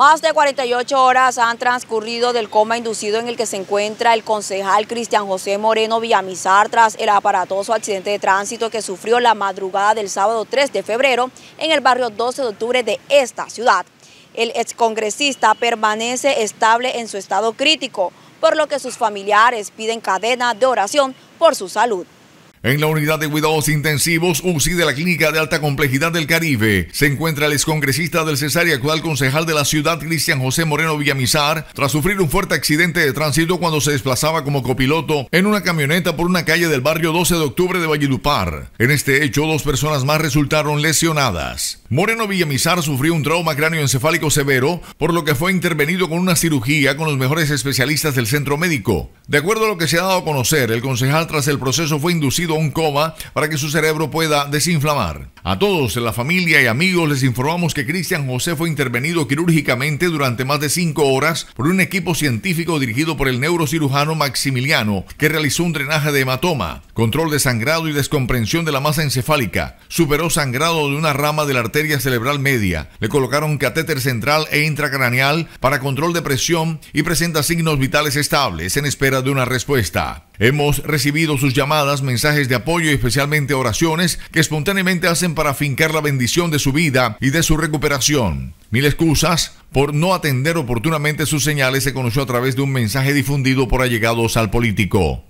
Más de 48 horas han transcurrido del coma inducido en el que se encuentra el concejal Cristian José Moreno Villamizar tras el aparatoso accidente de tránsito que sufrió la madrugada del sábado 3 de febrero en el barrio 12 de octubre de esta ciudad. El excongresista permanece estable en su estado crítico, por lo que sus familiares piden cadena de oración por su salud. En la unidad de cuidados intensivos UCI de la Clínica de Alta Complejidad del Caribe se encuentra el excongresista del Cesar y actual concejal de la ciudad Cristian José Moreno Villamizar tras sufrir un fuerte accidente de tránsito cuando se desplazaba como copiloto en una camioneta por una calle del barrio 12 de octubre de Valledupar. En este hecho, dos personas más resultaron lesionadas. Moreno Villamizar sufrió un trauma cráneoencefálico severo, por lo que fue intervenido con una cirugía con los mejores especialistas del centro médico. De acuerdo a lo que se ha dado a conocer, el concejal tras el proceso fue inducido un coma, para que su cerebro pueda desinflamar. A todos, en la familia y amigos, les informamos que Cristian José fue intervenido quirúrgicamente durante más de cinco horas por un equipo científico dirigido por el neurocirujano Maximiliano, que realizó un drenaje de hematoma, control de sangrado y descomprensión de la masa encefálica, superó sangrado de una rama de la arteria cerebral media, le colocaron catéter central e intracraneal para control de presión y presenta signos vitales estables en espera de una respuesta. Hemos recibido sus llamadas, mensajes de apoyo y especialmente oraciones que espontáneamente hacen para fincar la bendición de su vida y de su recuperación. Mil excusas por no atender oportunamente sus señales se conoció a través de un mensaje difundido por allegados al político.